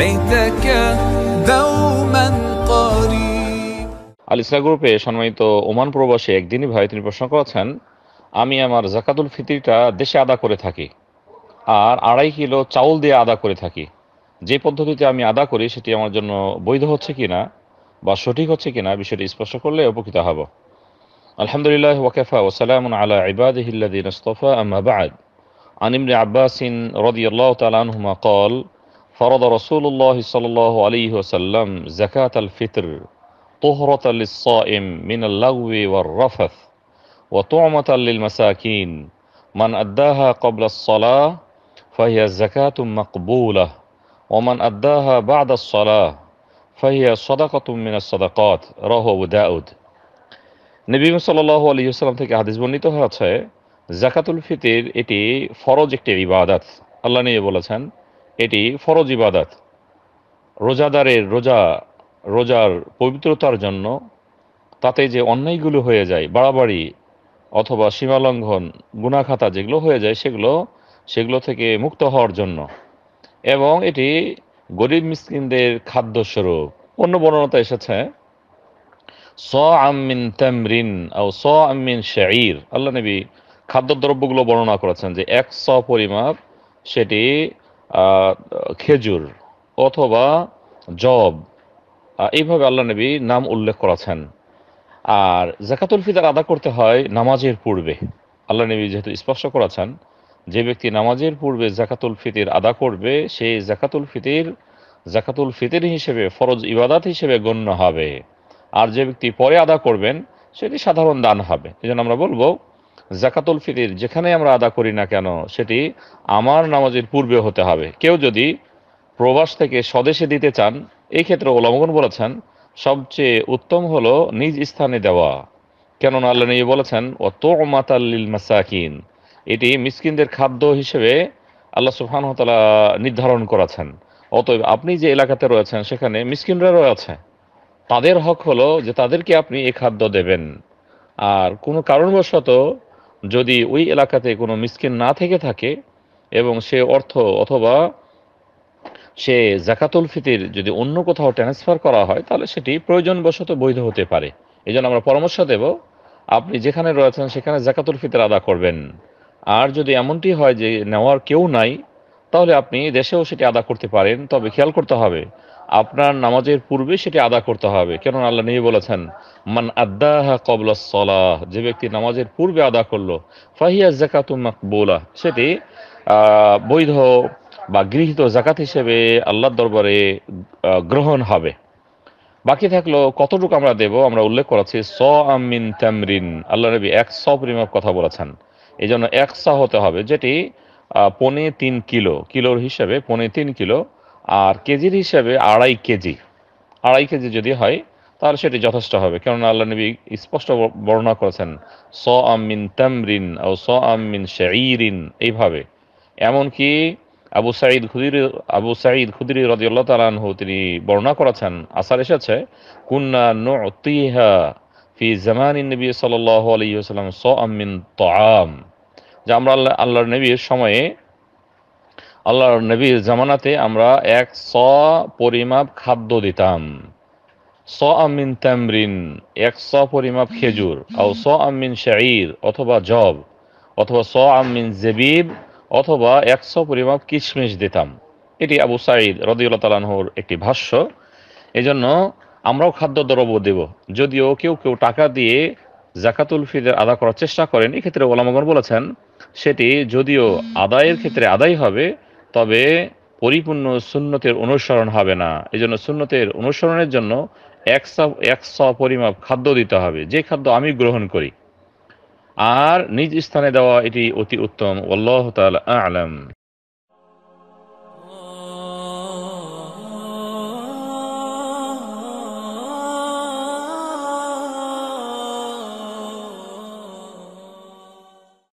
ليتك دوما قريب গ্রুপে সম্মানিত ওমান প্রবাসী একদিনই ভাই তিনি প্রশ্ন করেছেন আমি আমার জাকাতুল ফিতিটা দেশে আদা করে থাকি আর আড়াই কিলো চাউল দিয়ে আদা করে থাকি যে পদ্ধতিতে আমি আদা করি সেটি আমার জন্য বৈধ হচ্ছে কিনা বা সঠিক হচ্ছে কিনা বিষয়টি স্পষ্ট করলে উপকৃত হব আলহামদুলিল্লাহ ওয়াকেফা ওসালাম আলা ইবাদহিল্লাদিন ইস্তফা আম্মা বাদ আনিম ابن عباس رضي الله تعالى عنهما ফরদ রসুল্লাহ সাল আলী ওসাল্লাম জাকাত আল ফিতর তোহরত আলিসাইম মিন আল্লাউে ওয়ার রফথ ও তোমত আল্লিল মাসাকিন মান আদাহা কবলা সলা ফাহিয়া জাকাত মকবুলাহ ওমান আদাহা বাদ সলা ফাহিয়া সদাকত মিনা সদাকত রহ দাউদ নবী সাল্লাহ আলী সাল্লাম থেকে হাদিস বর্ণিত হয়েছে জাকাতুল ফিতির এটি ফরজ একটি ইবাদত আল্লাহ নিয়ে বলেছেন এটি ফরজ ইবাদাত রোজাদারের রোজা রোজার পবিত্রতার জন্য তাতে যে অন্যায়গুলো হয়ে যায় বাড়াবাড়ি অথবা সীমালঙ্ঘন গুণাখাতা যেগুলো হয়ে যায় সেগুলো সেগুলো থেকে মুক্ত হওয়ার জন্য এবং এটি গরিব মিসকিনদের খাদ্যস্বরূপ অন্য বর্ণনাতে এসেছে স আমিন তেমরিন ও স আমিন শাহির আল্লাহ নবী খাদ্যদ্রব্যগুলো বর্ণনা করেছেন যে এক স পরিমাপ সেটি খেজুর অথবা জব এইভাবে আল্লাহ নবী নাম উল্লেখ করেছেন আর জাকাতুল ফিতার আদা করতে হয় নামাজের পূর্বে আল্লাহ নবী যেহেতু স্পষ্ট করেছেন যে ব্যক্তি নামাজের পূর্বে জাকাতুল ফিতির আদা করবে সেই জাকাতুল ফিতির জাকাতুল ফিতির হিসেবে ফরজ ইবাদাত হিসেবে গণ্য হবে আর যে ব্যক্তি পরে আদা করবেন সেটি সাধারণ দান হবে এই আমরা বলবো জাকাতুল ফিতির যেখানে আমরা আদা করি না কেন সেটি আমার নামাজের পূর্বে হতে হবে কেউ যদি প্রবাস থেকে স্বদেশে দিতে চান এই ক্ষেত্রে ওলামগন বলেছেন সবচেয়ে উত্তম হলো নিজ স্থানে দেওয়া কেননা আল্লাহ নিয়ে বলেছেন অত মাতাল্লিল মাসাকিন এটি মিসকিনদের খাদ্য হিসেবে আল্লাহ সুফানহতালা নির্ধারণ করেছেন অতএব আপনি যে এলাকাতে রয়েছেন সেখানে মিসকিনরা রয়েছে তাদের হক হলো যে তাদেরকে আপনি এ খাদ্য দেবেন আর কোনো কারণবশত যদি ওই এলাকাতে কোনো মিসকিন না থেকে থাকে এবং সে অর্থ অথবা সে জাকাতুল ফিতির যদি অন্য কোথাও ট্রান্সফার করা হয় তাহলে সেটি প্রয়োজনবশত বৈধ হতে পারে এই আমরা পরামর্শ দেব আপনি যেখানে রয়েছেন সেখানে জাকাতুল ফিতর আদা করবেন আর যদি এমনটি হয় যে নেওয়ার কেউ নাই তাহলে আপনি দেশেও সেটি আদা করতে পারেন তবে খেয়াল করতে হবে আপনার নামাজের পূর্বে সেটি আদা করতে হবে কেন আল্লাহ নিয়ে বলেছেন মান আদাহা কবলা যে ব্যক্তি নামাজের পূর্বে আদা করলো ফাহিয়া জাকাতু মাকবুলা সেটি বৈধ বা গৃহীত জাকাত হিসেবে আল্লাহর দরবারে গ্রহণ হবে বাকি থাকলো কতটুকু আমরা দেব আমরা উল্লেখ করেছি স আমিন তামরিন আল্লাহ নবী এক স পরিমাপ কথা বলেছেন এই জন্য এক হতে হবে যেটি পনে তিন কিলো কিলোর হিসাবে পনে তিন কিলো আর কেজির হিসাবে আড়াই কেজি আড়াই কেজি যদি হয় তাহলে সেটি যথেষ্ট হবে কেননা আল্লাহ নবী স্পষ্ট বর্ণনা করেছেন স আমিন তামরিন ও স আমিন শাইরিন এইভাবে এমনকি আবু সাঈদ খুদির আবু সাঈদ খুদির রদিউল্লাহ তালানহু তিনি বর্ণনা করেছেন আসার এসেছে কুন্না নতিহা ফি জামানিন নবী আলী আলহিহাসাল্লাম স আমিন তো যে আমরা আল্লাহ আল্লাহর নবীর সময়ে আল্লাহর নবীর জামানাতে আমরা এক স পরিমাপ খাদ্য দিতাম স আমিন তামরিন এক স পরিমাপ খেজুর আও স আমিন শাহির অথবা জব অথবা স আমিন জেবিব অথবা একশো পরিমাপ কিশমিশ দিতাম এটি আবু সাঈদ রদিউল্লা তালানহর একটি ভাষ্য এই জন্য আমরাও খাদ্য দ্রব্য দেব যদিও কেউ কেউ টাকা দিয়ে জাকাতুল ফিদের আদা করার চেষ্টা করেন এক্ষেত্রে ওলামগর বলেছেন সেটি যদিও আদায়ের ক্ষেত্রে আদায় হবে তবে পরিপূর্ণ সুন্নতের অনুসরণ হবে না এই জন্য সুন্নতের অনুসরণের জন্য একশো পরিমাপ খাদ্য দিতে হবে যে খাদ্য আমি গ্রহণ করি আর নিজ স্থানে দেওয়া এটি অতি উত্তম আলম